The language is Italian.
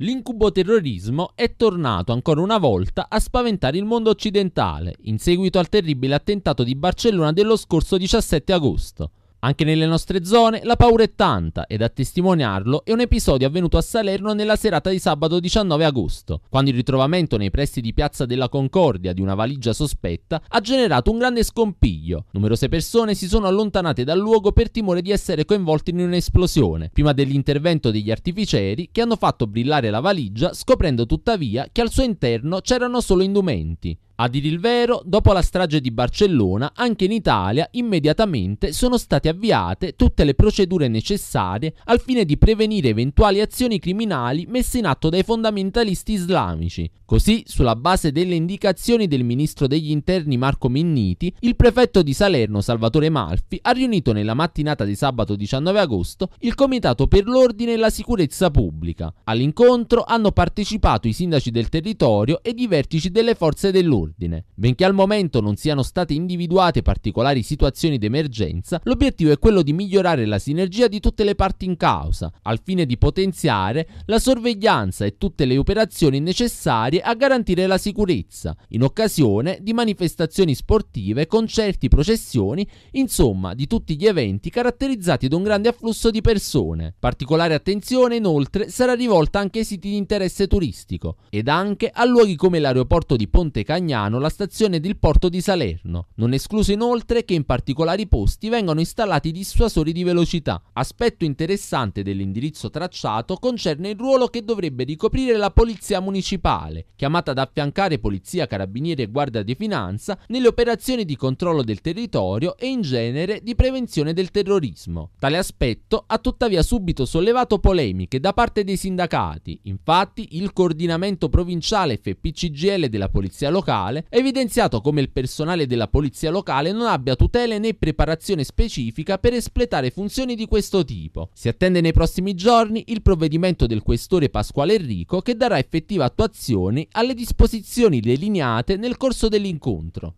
L'incubo terrorismo è tornato ancora una volta a spaventare il mondo occidentale in seguito al terribile attentato di Barcellona dello scorso 17 agosto. Anche nelle nostre zone la paura è tanta ed a testimoniarlo è un episodio avvenuto a Salerno nella serata di sabato 19 agosto, quando il ritrovamento nei pressi di Piazza della Concordia di una valigia sospetta ha generato un grande scompiglio. Numerose persone si sono allontanate dal luogo per timore di essere coinvolte in un'esplosione, prima dell'intervento degli artificieri che hanno fatto brillare la valigia scoprendo tuttavia che al suo interno c'erano solo indumenti. A dir il vero, dopo la strage di Barcellona, anche in Italia immediatamente sono state avviate tutte le procedure necessarie al fine di prevenire eventuali azioni criminali messe in atto dai fondamentalisti islamici. Così, sulla base delle indicazioni del ministro degli interni Marco Minniti, il prefetto di Salerno Salvatore Malfi ha riunito nella mattinata di sabato 19 agosto il Comitato per l'Ordine e la Sicurezza Pubblica. All'incontro hanno partecipato i sindaci del territorio ed i vertici delle forze dell'ordine ordine. Benché al momento non siano state individuate particolari situazioni d'emergenza, l'obiettivo è quello di migliorare la sinergia di tutte le parti in causa, al fine di potenziare la sorveglianza e tutte le operazioni necessarie a garantire la sicurezza, in occasione di manifestazioni sportive, concerti, processioni, insomma di tutti gli eventi caratterizzati da un grande afflusso di persone. Particolare attenzione inoltre sarà rivolta anche ai siti di interesse turistico ed anche a luoghi come l'aeroporto di Ponte Cagnano Fagnano la stazione del porto di Salerno, non escluso inoltre che in particolari posti vengano installati dissuasori di velocità. Aspetto interessante dell'indirizzo tracciato concerne il ruolo che dovrebbe ricoprire la polizia municipale, chiamata ad affiancare polizia, carabinieri e guardia di finanza nelle operazioni di controllo del territorio e in genere di prevenzione del terrorismo. Tale aspetto ha tuttavia subito sollevato polemiche da parte dei sindacati, infatti il coordinamento provinciale FPCGL della polizia locale locale, ha evidenziato come il personale della polizia locale non abbia tutele né preparazione specifica per espletare funzioni di questo tipo. Si attende nei prossimi giorni il provvedimento del questore Pasquale Enrico che darà effettiva attuazione alle disposizioni delineate nel corso dell'incontro.